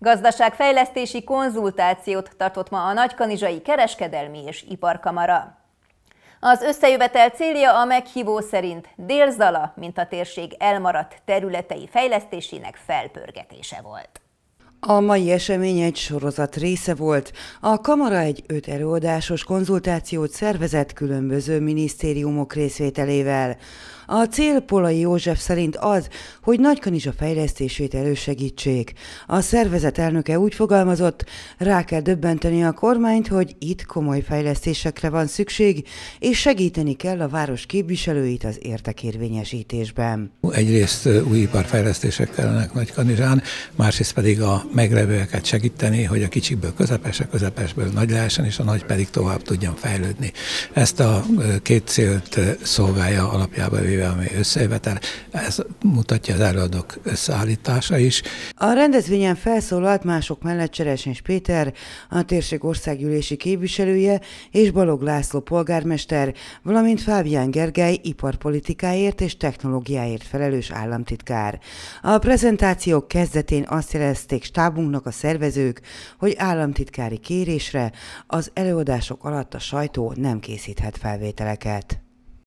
Gazdaságfejlesztési konzultációt tartott ma a Nagykanizsai Kereskedelmi és Iparkamara. Az összejövetel célja a meghívó szerint Délzala, mint a térség elmaradt területei fejlesztésének felpörgetése volt. A mai esemény egy sorozat része volt. A Kamara egy öt előadásos konzultációt szervezett különböző minisztériumok részvételével. A cél Polai József szerint az, hogy Nagykanizsa fejlesztését elősegítsék. A szervezet elnöke úgy fogalmazott, rá kell döbbenteni a kormányt, hogy itt komoly fejlesztésekre van szükség, és segíteni kell a város képviselőit az értekérvényesítésben. Egyrészt új iparfejlesztések kellenek Nagykanizsán, másrészt pedig a megrevőeket segíteni, hogy a kicsikből közepes, a közepesből nagy lehessen, és a nagy pedig tovább tudjon fejlődni. Ezt a két célt szolgálja alapjába véve, ami összejövetel. Ez mutatja az előadók összeállítása is. A rendezvényen felszólalt mások mellett Cseresnyes Péter, a térség országgyűlési képviselője és Balog László polgármester, valamint Fábián Gergely iparpolitikáért és technológiáért felelős államtitkár. A prezentációk kezdetén azt jelezték stábunknak a szervezők, hogy államtitkári kérésre az előadások alatt a sajtó nem készíthet felvételeket.